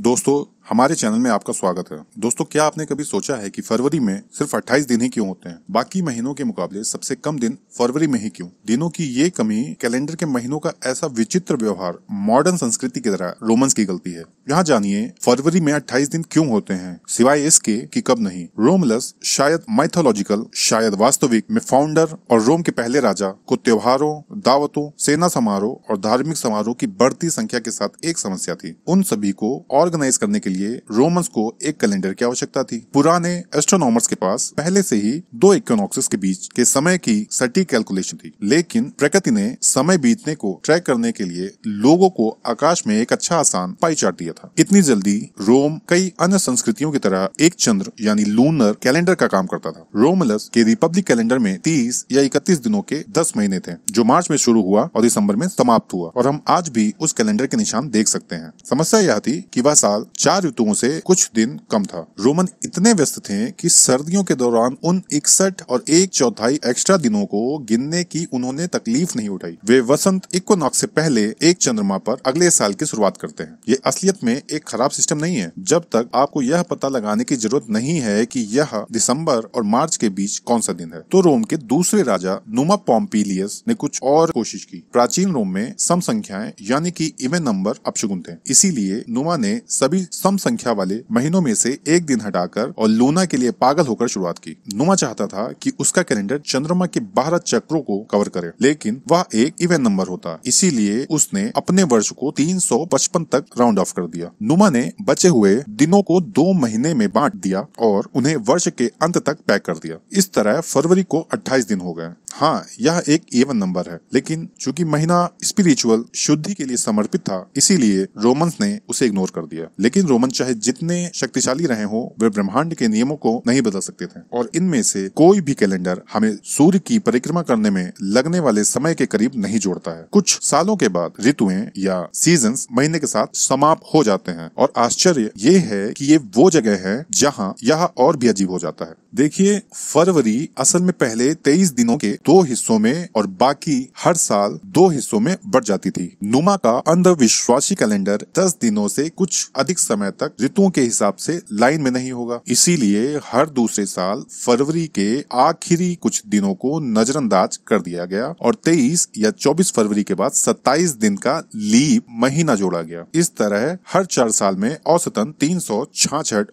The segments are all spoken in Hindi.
दोस्तों हमारे चैनल में आपका स्वागत है दोस्तों क्या आपने कभी सोचा है कि फरवरी में सिर्फ 28 दिन ही क्यों होते हैं बाकी महीनों के मुकाबले सबसे कम दिन फरवरी में ही क्यों दिनों की ये कमी कैलेंडर के महीनों का ऐसा विचित्र व्यवहार मॉडर्न संस्कृति की तरह रोमन्स की गलती है यहाँ जानिए फरवरी में अट्ठाईस दिन क्यों होते हैं सिवाय इसके कि कब नहीं रोमलस शायद माइथोलॉजिकल शायद वास्तविक में फाउंडर और रोम के पहले राजा को त्योहारों दावतों सेना समारोह और धार्मिक समारोह की बढ़ती संख्या के साथ एक समस्या थी उन सभी को ऑर्गेनाइज करने के लिए लिए रोमन्स को एक कैलेंडर की आवश्यकता थी पुराने एस्ट्रोनॉमर्स के पास पहले से ही दो इक्वेनॉक्सेस के बीच के समय की सटीक कैलकुलेशन थी लेकिन प्रकृति ने समय बीतने को ट्रैक करने के लिए लोगों को आकाश में एक अच्छा आसान पाई चार्ट दिया था इतनी जल्दी रोम कई अन्य संस्कृतियों की तरह एक चंद्र यानी लूनर कैलेंडर का काम करता था रोमलस के रिपब्लिक कैलेंडर में तीस या इकतीस दिनों के दस महीने थे जो मार्च में शुरू हुआ और दिसंबर में समाप्त हुआ और हम आज भी उस कैलेंडर के निशान देख सकते हैं समस्या यह थी कि वह साल चार ऋतुओं से कुछ दिन कम था रोमन इतने व्यस्त थे कि सर्दियों के दौरान उन इकसठ और एक चौथाई एक्स्ट्रा दिनों को गिनने की उन्होंने तकलीफ नहीं उठाई वे वसंत इक्वनॉक्स से पहले एक चंद्रमा पर अगले साल की शुरुआत करते हैं ये असलियत में एक खराब सिस्टम नहीं है जब तक आपको यह पता लगाने की जरूरत नहीं है कि यह दिसंबर और मार्च के बीच कौन सा दिन है तो रोम के दूसरे राजा नुमा पॉम्पीलियस ने कुछ और कोशिश की प्राचीन रोम में सम संख्याएं यानी कि इवे नंबर अपशगुन थे इसीलिए नुमा ने सभी सम कम संख्या वाले महीनों में से एक दिन हटाकर और लूना के लिए पागल होकर शुरुआत की नुमा चाहता था कि उसका कैलेंडर चंद्रमा के बारह चक्रों को कवर करे लेकिन वह एक इवेंट नंबर होता इसीलिए उसने अपने वर्ष को 355 तक राउंड ऑफ कर दिया नुमा ने बचे हुए दिनों को दो महीने में बांट दिया और उन्हें वर्ष के अंत तक पैक कर दिया इस तरह फरवरी को 28 दिन हो गए हाँ यह एक एवन नंबर है लेकिन चूंकि महीना स्पिरिचुअल शुद्धि के लिए समर्पित था इसीलिए रोमन्स ने उसे इग्नोर कर दिया लेकिन रोमन चाहे जितने शक्तिशाली रहे हो वे ब्रह्मांड के नियमों को नहीं बदल सकते थे और इनमें से कोई भी कैलेंडर हमें सूर्य की परिक्रमा करने में लगने वाले समय के करीब नहीं जोड़ता है कुछ सालों के बाद ऋतुएं या सीजन महीने के साथ समाप्त हो जाते हैं और आश्चर्य ये है की ये वो जगह है जहाँ यह और भी अजीब हो जाता है देखिए फरवरी असल में पहले तेईस दिनों के दो हिस्सों में और बाकी हर साल दो हिस्सों में बढ़ जाती थी नुमा का अंधविश्वासी कैलेंडर दस दिनों से कुछ अधिक समय तक ऋतुओं के हिसाब से लाइन में नहीं होगा इसीलिए हर दूसरे साल फरवरी के आखिरी कुछ दिनों को नजरअंदाज कर दिया गया और तेईस या चौबीस फरवरी के बाद सत्ताईस दिन का लीप महीना जोड़ा गया इस तरह हर चार साल में औसतन तीन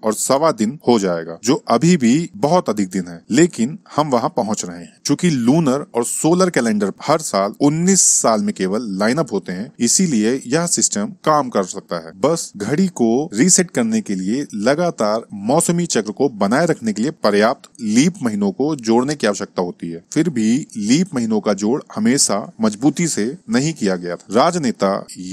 और सवा दिन हो जाएगा जो अभी भी बहुत अधिक दिन है लेकिन हम वहाँ पहुँच रहे हैं चूँकि लून लूनर और सोलर कैलेंडर हर साल 19 साल में केवल लाइन अप होते हैं इसीलिए यह सिस्टम काम कर सकता है बस घड़ी को रीसेट करने के लिए लगातार मौसमी चक्र को बनाए रखने के लिए पर्याप्त लीप महीनों को जोड़ने की आवश्यकता होती है फिर भी लीप महीनों का जोड़ हमेशा मजबूती से नहीं किया गया था राजनेता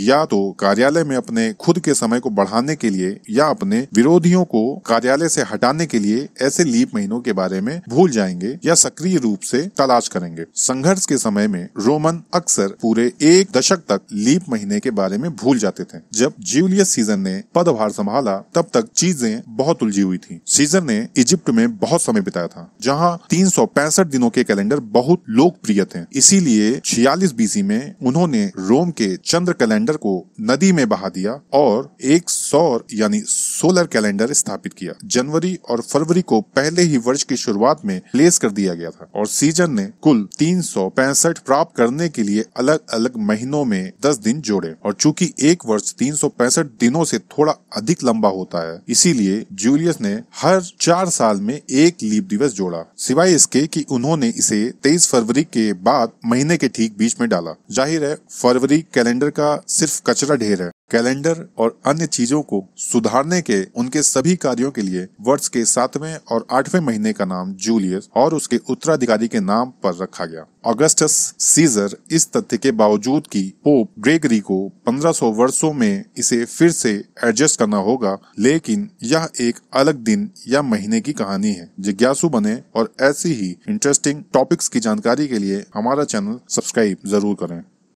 या तो कार्यालय में अपने खुद के समय को बढ़ाने के लिए या अपने विरोधियों को कार्यालय से हटाने के लिए ऐसे लीप महीनों के बारे में भूल जाएंगे या सक्रिय रूप से तलाश कर करेंगे संघर्ष के समय में रोमन अक्सर पूरे एक दशक तक लीप महीने के बारे में भूल जाते थे जब जूलियस सीजर ने पदभार संभाला तब तक चीजें बहुत उलझी हुई थी सीजर ने इजिप्ट में बहुत समय बिताया था जहाँ तीन दिनों के कैलेंडर बहुत लोकप्रिय थे इसीलिए छियालीस बीसी में उन्होंने रोम के चंद्र कैलेंडर को नदी में बहा दिया और एक सौर यानी सोलर कैलेंडर स्थापित किया जनवरी और फरवरी को पहले ही वर्ष की शुरुआत में प्लेस कर दिया गया था और सीजन ने कुल तीन प्राप्त करने के लिए अलग अलग महीनों में दस दिन जोड़े और चूंकि एक वर्ष तीन दिनों से थोड़ा अधिक लंबा होता है इसीलिए जूलियस ने हर चार साल में एक लीप दिवस जोड़ा सिवाय इसके कि उन्होंने इसे 23 फरवरी के बाद महीने के ठीक बीच में डाला जाहिर है फरवरी कैलेंडर का सिर्फ कचरा ढेर है कैलेंडर और अन्य चीजों को सुधारने के उनके सभी कार्यों के लिए वर्ष के सातवें और आठवें महीने का नाम जूलियस और उसके उत्तराधिकारी के नाम पर रखा गया ऑगस्टस सीजर इस तथ्य के बावजूद कि पोप ग्रेगरी को 1500 वर्षों में इसे फिर से एडजस्ट करना होगा लेकिन यह एक अलग दिन या महीने की कहानी है जिज्ञासु बने और ऐसी ही इंटरेस्टिंग टॉपिक्स की जानकारी के लिए हमारा चैनल सब्सक्राइब जरूर करें